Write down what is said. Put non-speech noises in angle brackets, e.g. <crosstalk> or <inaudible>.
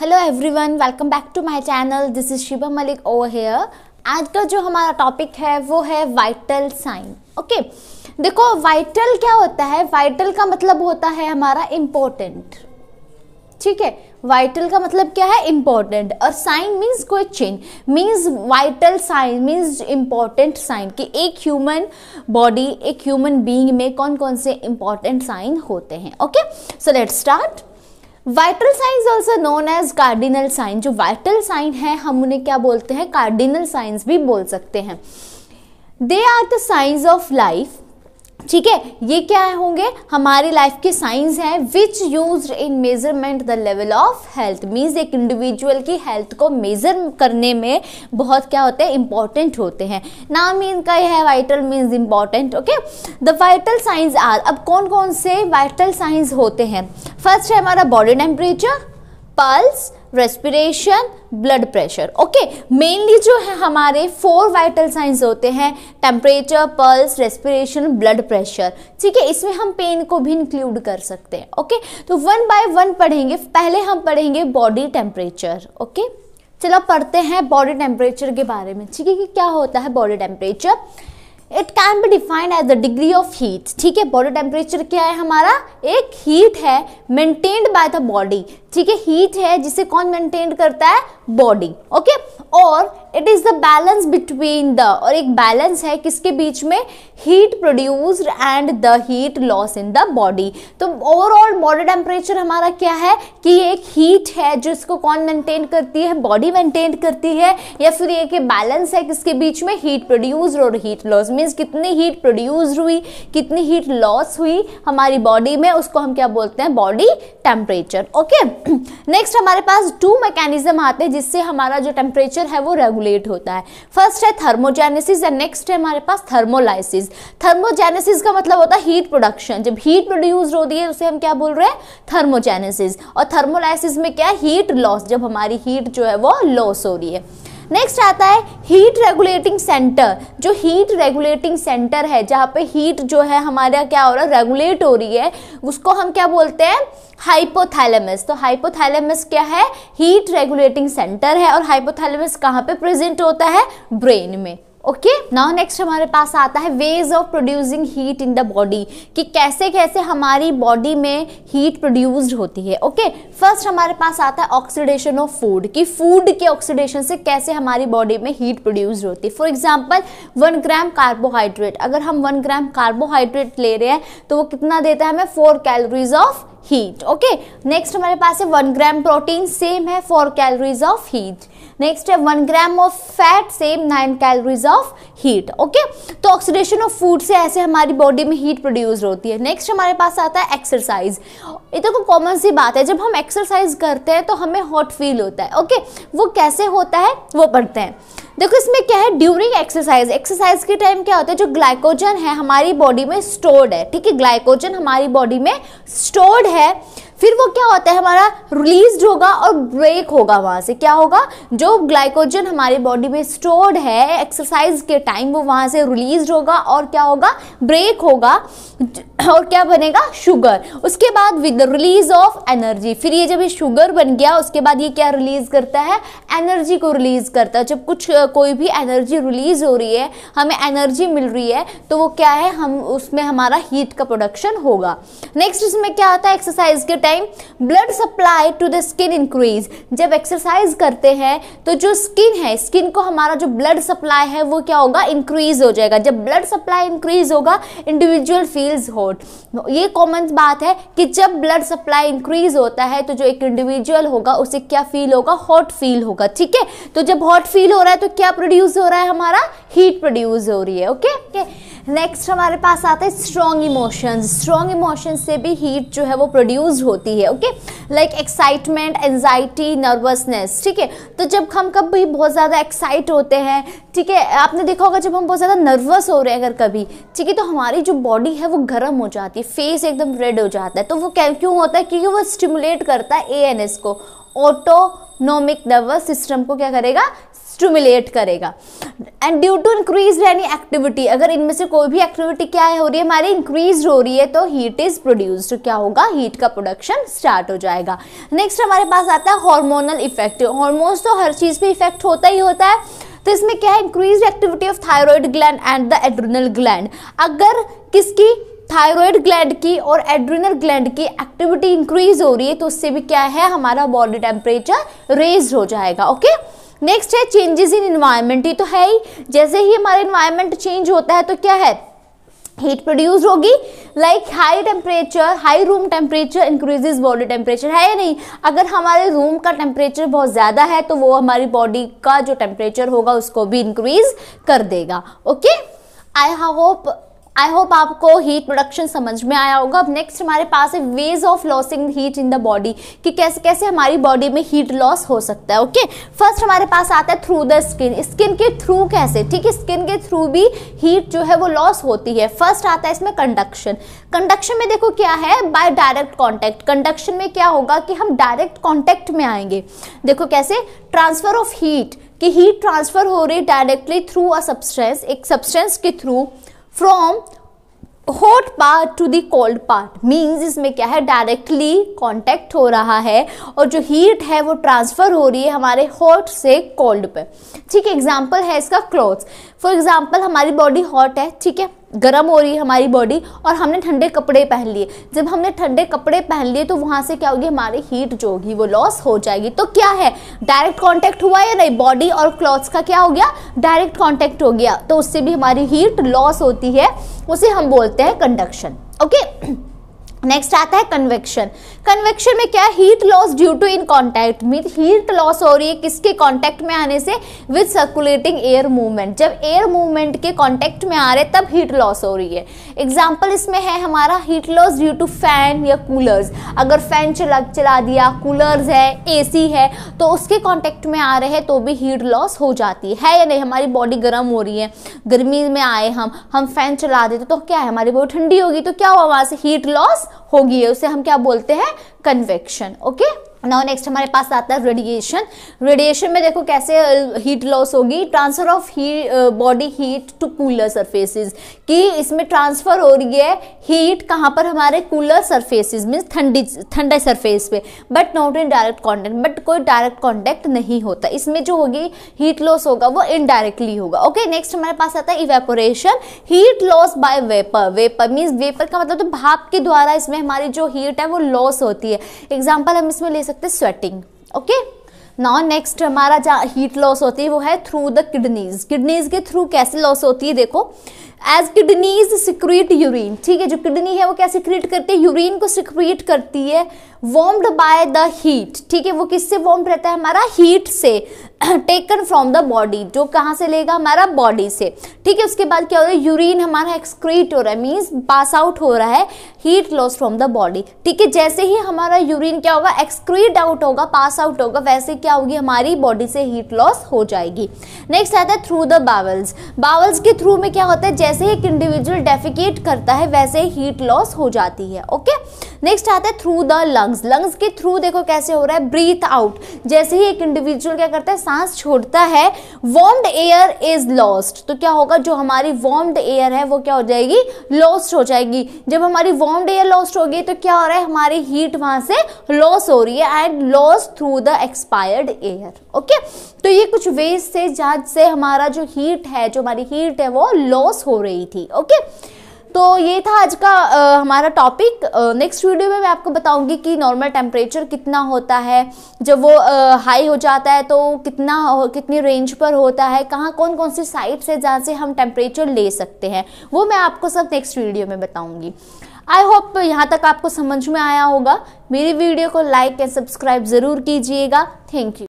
Hello everyone welcome back to my channel this is Shivam Malik over here आज का जो हमारा टॉपिक है वो है वाइटल साइन ओके देखो वाइटल क्या होता है वाइटल का मतलब होता है हमारा इम्पोर्टेंट ठीक है वाइटल का मतलब क्या है इम्पोर्टेंट और साइन मीन्स कोई change means vital sign means important sign कि एक ह्यूमन बॉडी एक ह्यूमन बीइंग में कौन कौन से इम्पोर्टेंट साइन होते हैं okay so let start vital signs also known as cardinal sign जो वाइटल साइन है हम उन्हें क्या बोलते हैं कार्डिनल साइंस भी बोल सकते हैं they are the signs of life ठीक है ये क्या होंगे हमारी लाइफ के साइंस हैं which use in measurement the level of health means एक इंडिविजुअल की हेल्थ को मेजर करने में बहुत क्या होते हैं इंपॉर्टेंट होते हैं नाम इनका यह है vital means important okay the vital signs are अब कौन कौन से वाइटल साइंस होते हैं फर्स्ट है हमारा body temperature pulse respiration blood pressure okay mainly जो है हमारे फोर वाइटल साइंस होते हैं temperature pulse respiration blood pressure ठीक है इसमें हम पेन को भी इंक्लूड कर सकते हैं ओके तो वन बाय वन पढ़ेंगे पहले हम पढ़ेंगे बॉडी टेम्परेचर ओके चलो पढ़ते हैं बॉडी टेम्परेचर के बारे में ठीक है कि क्या होता है body temperature it can be defined as the degree of heat ठीक है बॉडी टेम्परेचर क्या है हमारा एक हीट है मेंटेन्ड बाय द बॉडी ठीक है हीट है जिसे कौन मेंटेन करता है बॉडी ओके और it is the balance between the और एक बैलेंस है किसके बीच में heat produce and the heat loss in the body तो ओवरऑल बॉडी टेम्परेचर हमारा क्या है कि ये एक हीट है जो इसको कौन मेंटेन करती है बॉडी मेंटेन करती है या फिर ये कि बैलेंस है किसके बीच में हीट प्रोड्यूज और हीट लॉस मीन्स कितनी हीट प्रोड्यूज हुई कितनी हीट लॉस हुई हमारी बॉडी में उसको हम क्या बोलते हैं बॉडी टेम्परेचर ओके नेक्स्ट <clears throat> हमारे पास टू मैकेनिज्म आते हैं जिससे हमारा जो टेम्परेचर है वो रेगुलेट होता है फर्स्ट है थर्मोजेनेसिस एंड नेक्स्ट है हमारे पास थर्मोलाइसिस थर्मोजेनेसिस का मतलब होता है हीट प्रोडक्शन जब हीट प्रोड्यूस होती है उसे हम क्या बोल रहे हैं थर्मोजेनेसिस और थर्मोलाइसिस में क्या हीट लॉस जब हमारी हीट जो है वो लॉस हो रही है नेक्स्ट आता है हीट रेगुलेटिंग सेंटर जो हीट रेगुलेटिंग सेंटर है जहाँ पे हीट जो है हमारा क्या हो रहा है रेगुलेट हो रही है उसको हम क्या बोलते हैं हाइपोथैलेमस तो हाइपोथैलेमस क्या है हीट रेगुलेटिंग सेंटर है और हाइपोथैलेमस कहाँ पे प्रेजेंट होता है ब्रेन में ओके नाउ नेक्स्ट हमारे पास आता है ways of producing heat in the body कि कैसे कैसे हमारी बॉडी में हीट प्रोड्यूस्ड होती है ओके okay? फर्स्ट हमारे पास आता है ऑक्सीडेशन ऑफ फूड कि फूड के ऑक्सीडेशन से कैसे हमारी बॉडी में हीट प्रोड्यूस्ड होती है for example one gram carbohydrate अगर हम वन ग्राम कार्बोहाइड्रेट ले रहे हैं तो वो कितना देता है हमें four calories of heat okay next हमारे पास है वन ग्राम प्रोटीन सेम है four calories of heat next है one gram of fat same nine calories of heat okay तो ऑक्सीडेशन ऑफ फूड से ऐसे हमारी बॉडी में हीट प्रोड्यूस होती है नेक्स्ट हमारे पास आता है एक्सरसाइज ये तो कॉमन सी बात है जब हम एक्सरसाइज करते हैं तो हमें हॉट फील होता है ओके वो कैसे होता है वो पढ़ते हैं देखो इसमें क्या है ड्यूरिंग एक्सरसाइज एक्सरसाइज के टाइम क्या होता है जो ग्लाइकोजन है हमारी बॉडी में स्टोर्ड है ठीक है ग्लाइकोजन हमारी बॉडी में स्टोर्ड है फिर वो क्या होता है हमारा रिलीज होगा और ब्रेक होगा वहाँ से क्या होगा जो ग्लाइकोजन हमारे बॉडी में स्टोर्ड है एक्सरसाइज के टाइम वो वहाँ से रिलीज होगा और क्या होगा ब्रेक होगा <coughs> और क्या बनेगा शुगर उसके बाद विद रिलीज ऑफ एनर्जी फिर ये जब ये शुगर बन गया उसके बाद ये क्या रिलीज करता है एनर्जी को रिलीज करता है जब कुछ कोई भी एनर्जी रिलीज हो रही है हमें एनर्जी मिल रही है तो वो क्या है हम उसमें हमारा हीट का प्रोडक्शन होगा नेक्स्ट इसमें क्या आता है एक्सरसाइज के time blood supply to the skin increase जब एक्सरसाइज करते हैं तो जो स्किन है स्किन को हमारा जो ब्लड सप्लाई है वो क्या होगा इंक्रीज हो जाएगा जब ब्लड सप्लाई इंक्रीज होगा इंडिविजुअल फील्स हो कोर्ट ये कॉमन बात है कि जब ब्लड सप्लाई इंक्रीज होता है तो जो एक इंडिविजुअल होगा उसे क्या फील होगा हॉट फील होगा ठीक है तो जब हॉट फील हो रहा है तो क्या प्रोड्यूस हो रहा है हमारा हीट प्रोड्यूस हो रही है ओके okay? okay? नेक्स्ट हमारे पास आता है स्ट्रॉन्ग इमोशंस स्ट्रॉन्ग इमोशंस से भी हीट जो है वो प्रोड्यूस होती है okay like excitement anxiety nervousness ठीक है तो जब हम कभी बहुत ज़्यादा एक्साइट होते हैं ठीक है आपने देखा होगा जब हम बहुत ज़्यादा नर्वस हो रहे हैं अगर कभी ठीक है तो हमारी जो बॉडी है वो गर्म हो जाती है फेस एकदम रेड हो जाता है तो वो क्यों होता है क्योंकि वो स्टिमुलेट करता है ए को ऑटोनोमिक नर्वस सिस्टम को क्या करेगा स्टूमुलेट करेगा and due to increase any activity अगर इनमें से कोई भी एक्टिविटी क्या है हो रही है हमारी इंक्रीज हो रही है तो हीट इज प्रोड्यूस्ड क्या होगा हीट का प्रोडक्शन स्टार्ट हो जाएगा नेक्स्ट हमारे पास आता है हॉर्मोनल इफेक्ट हॉर्मोन्स तो हर चीज़ पे इफेक्ट होता ही होता है तो इसमें क्या है increase activity of thyroid gland and the adrenal gland अगर किसकी थायरॉयड ग्लैंड की और एड्रिनल ग्लैंड की एक्टिविटी इंक्रीज हो रही है तो उससे भी क्या है हमारा बॉडी टेम्परेचर रेज हो जाएगा ओके okay? नेक्स्ट है चेंजेस इन इन्वायरमेंट ही तो है ही जैसे ही हमारा इन्वायरमेंट चेंज होता है तो क्या है हीट प्रोड्यूस होगी like high temperature high room temperature increases body temperature है या नहीं अगर हमारे रूम का टेम्परेचर बहुत ज़्यादा है तो वो हमारी बॉडी का जो टेम्परेचर होगा उसको भी इंक्रीज कर देगा okay I hope I hope आपको हीट प्रोडक्शन समझ में आया होगा अब नेक्स्ट हमारे पास है ways of losing heat in the body कि कैसे कैसे हमारी बॉडी में हीट लॉस हो सकता है ओके फर्स्ट हमारे पास आता है थ्रू द स्किन स्किन के थ्रू कैसे ठीक है स्किन के थ्रू भी हीट जो है वो लॉस होती है फर्स्ट आता है इसमें कंडक्शन कंडक्शन में देखो क्या है बाय डायरेक्ट कॉन्टैक्ट कंडक्शन में क्या होगा कि हम डायरेक्ट कॉन्टैक्ट में आएंगे देखो कैसे ट्रांसफर ऑफ हीट कि हीट ट्रांसफर हो रही डायरेक्टली थ्रू अ सब्सटेंस एक सब्सटेंस के through from hot part to the cold part means इसमें क्या है डायरेक्टली कॉन्टेक्ट हो रहा है और जो हीट है वो ट्रांसफ़र हो रही है हमारे हॉट से कोल्ड पे ठीक एग्जाम्पल है इसका क्लोथ्स फॉर एग्जाम्पल हमारी बॉडी हॉट है ठीक है गर्म हो रही है हमारी बॉडी और हमने ठंडे कपड़े पहन लिए जब हमने ठंडे कपड़े पहन लिए तो वहाँ से क्या होगी हमारी हीट जो होगी वो लॉस हो जाएगी तो क्या है डायरेक्ट कांटेक्ट हुआ या नहीं बॉडी और क्लॉथ्स का क्या हो गया डायरेक्ट कांटेक्ट हो गया तो उससे भी हमारी हीट लॉस होती है उसे हम बोलते हैं कंडक्शन ओके नेक्स्ट आता है कन्वेक्शन कन्वेक्शन में क्या heat loss due to in contact mean heat loss हो रही है किसके कॉन्टैक्ट में आने से विद सर्कुलेटिंग एयर मूवमेंट जब एयर मूवमेंट के कॉन्टैक्ट में आ रहे तब हीट लॉस हो रही है एग्जाम्पल इसमें है हमारा heat loss due to fan या कूलर्स अगर फैन चला चला दिया कूलर्स है ए है तो उसके कॉन्टैक्ट में आ रहे हैं तो भी हीट लॉस हो जाती है या नहीं हमारी बॉडी गर्म हो रही है गर्मी में आए हम हम फैन चला देते तो क्या है हमारी बॉडी ठंडी होगी तो क्या हुआ वहाँ से हीट लॉस होगी उसे हम क्या बोलते हैं कन्वेक्शन ओके नाउ नेक्स्ट हमारे पास आता है रेडिएशन रेडिएशन में देखो कैसे हीट लॉस होगी transfer of the body heat to cooler surfaces कि इसमें ट्रांसफर हो रही है हीट कहाँ पर हमारे कूलर सरफेसेस मीन्स ठंडी ठंडे सरफेस पे but not in direct contact but कोई डायरेक्ट कॉन्टेक्ट नहीं होता इसमें जो होगी हीट लॉस होगा वो इनडायरेक्टली होगा ओके नेक्स्ट हमारे पास आता है evaporation heat loss by vapour vapour means vapour का मतलब तो भाप के द्वारा इसमें हमारी जो हीट है वो लॉस होती है एग्जाम्पल हम इसमें ले सकते सकते स्वेटिंग ओके नॉ नेक्स्ट हमारा जहाँ हीट लॉस होती है वो है थ्रू द किडनीज किडनीज के थ्रू कैसे लॉस होती है देखो एज किडनीज सिक्रीट यूरिन ठीक है जो किडनी है वो क्या सिक्रीट करती है यूरिन को सिक्रीट करती है वॉर्म्ड बाय द हीट ठीक है वो किससे वॉर्म रहता है हमारा हीट से टेकन फ्रॉम द बॉडी जो कहाँ से लेगा हमारा बॉडी से ठीक है उसके बाद क्या हो रहा है यूरिन हमारा एक्सक्रीट हो रहा है मीन्स पास आउट हो रहा है heat loss from the body ठीक है जैसे ही हमारा यूरिन क्या होगा एक्सक्रीट आउट होगा पास आउट होगा वैसे क्या होगी हमारी बॉडी से हीट लॉस हो जाएगी नेक्स्ट आता है थ्रू द बावल्स बावल्स के थ्रू में क्या होता है जैसे ही एक इंडिविजुअल डेफिकेट करता है वैसे ही हीट लॉस हो जाती है ओके नेक्स्ट आता है थ्रू द लंग्स लंग्स के थ्रू देखो कैसे हो रहा है ब्रीथ आउट जैसे ही एक इंडिविजुअल क्या करता है सांस छोड़ता है वार्म्ड एयर इज लॉस्ट तो क्या होगा जो हमारी वार्म्ड एयर है वो क्या हो जाएगी लॉस्ट हो जाएगी जब हमारी वार्म्ड एयर लॉस्ट होगी तो क्या हो रहा है हमारी हीट वहां से लॉस हो रही है and loss through the expired air okay तो ये कुछ वेज से जहाज से हमारा जो हीट है जो हमारी हीट है वो लॉस हो रही थी ओके okay? तो ये था आज का आ, हमारा टॉपिक नेक्स्ट वीडियो में मैं आपको बताऊंगी कि नॉर्मल टेम्परेचर कितना होता है जब वो हाई हो जाता है तो कितना कितनी रेंज पर होता है कहाँ कौन कौन सी साइट्स है जहाँ से हम टेम्परेचर ले सकते हैं वो मैं आपको सब नेक्स्ट वीडियो में बताऊँगी आई होप यहाँ तक आपको समझ में आया होगा मेरी वीडियो को लाइक एंड सब्सक्राइब ज़रूर कीजिएगा थैंक यू